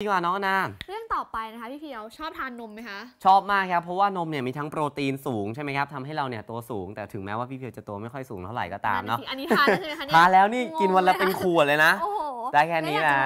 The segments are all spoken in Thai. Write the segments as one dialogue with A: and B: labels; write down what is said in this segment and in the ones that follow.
A: ดีกว่าน้องนา
B: เรื่องต่อไปนะคะพี่เพียวชอบทานนมไหมคะ
A: ชอบมากครับเพราะว่านมเนี่ยมีทั้งโปรตีนสูงใช่ไหมครับทำให้เราเนี่ยตัวสูง แต่ถึงแม้ว่าพี่เพียวจะตัวไม่ค่อยสูงเท่าไหร่ก็ตามเนาะ อันนี้ทานใช่
B: ไหมคะทานแล้วนี่กินวันละเป็นขวดเลยนะ ได้แค่นี้แหละ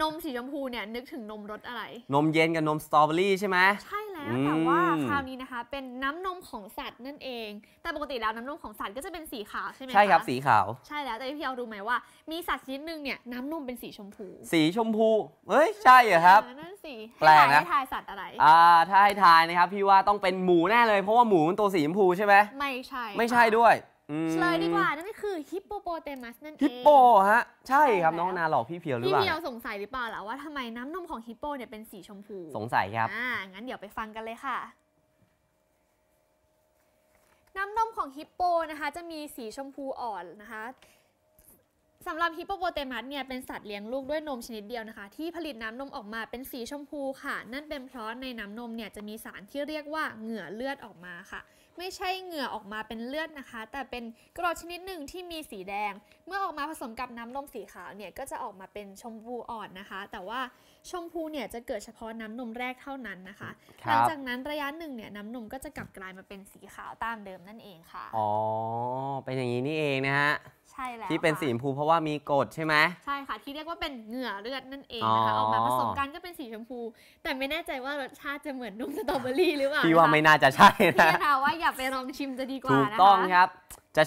B: นมสีชมพูเนี่ยนึกถึงนมรสอะไร
A: นมเย็นกับนมสตรอเบอรี่ใช่ไหมใช่แล้วแต่ว่าคราวนี
B: ้นะคะเป็นน้ำนมของสัตว์นั่นเอง แต่ปกติแล้วน้ำนมของสัตว์ก็จะเป็นสีขาวใช่ไหมใช่ครับสีขาว ใช่แล้วแต่พี่เอารู้ไหมว่ามีสัตว์ชนิดหนึ่งเนี่ยน้ำนมเป็นสีชมพู
A: สีชมพูเฮ้ยใช่เหรอครับนั
B: ่นสแปลกนะให้ทายสัตว์อะไร อ่า
A: ถ้าให้ทายนะครับพี่ว่าต้องเป็นหมูแน่เลยเพราะว่าหมูมันตัวสีชมพูใช่ไหม
B: ไม่ใช่ ไม่ใช่ด้
A: วยเลยดีกว่า
B: นั่นคือฮิปโปโปเตมัสนั่นเอง ฮิปโปฮ
A: ะ ใช่ครับ น้องนาหลอกพี่เพียวหรือเปล่า พี่เพียว
B: สงสัยหรือเปล่าล่ะว่าทำไมน้ำนมของฮิปโปเนี่ยเป็นสีชมพู สงสัยครับ อ่า งั้นเดี๋ยวไปฟังกันเลยค่ะ น้ำนมของฮิปโปนะคะ จะมีสีชมพูอ่อนนะคะสำหรับฮิปโปโปเตมัสเนี่ยเป็นสัตว์เลี้ยงลูกด้วยนมชนิดเดียวนะคะที่ผลิตน้ำนมออกมาเป็นสีชมพูค่ะ นั่นเป็นเพราะในน้ำนมเนี่ยจะมีสารที่เรียกว่าเหงื่อเลือดออกมาค่ะ ไม่ใช่เหงื่อออกมาเป็นเลือดนะคะ แต่เป็นกรดชนิดหนึ่งที่มีสีแดง เมื่อออกมาผสมกับน้ำนมสีขาวเนี่ยก็จะออกมาเป็นชมพูอ่อนนะคะ แต่ว่าชมพูเนี่ยจะเกิดเฉพาะน้ำนมแรกเท่านั้นนะคะหลังจากนั้นระยะหนึ่งเนี่ยน้ำนมก็จะกลับกลายมาเป็นสีขาวตามเดิมนั่นเองค่ะ
A: อ๋อเป็นอย่างนี้นี่เองนะฮะล้วที่เป็นสีชมพูเพราะว่ามีกรดใช่ไหม
B: ใช่ค่ะที่เรียกว่าเป็นเหงื่อเลือดนั่นเองนะคะออกมาผสมกันก็เป็นสีชมพู แต่ไม่แน่ใจว่ารสชาติจะเหมือนนมสตรอเบอรี่หรือเปล่าพี่ว่าไม่
A: น่าจะใช่นะพี่
B: นะว่าอย่าไปลองชิมจะดีกว่านะคะถูกต้องคร
A: ับจะ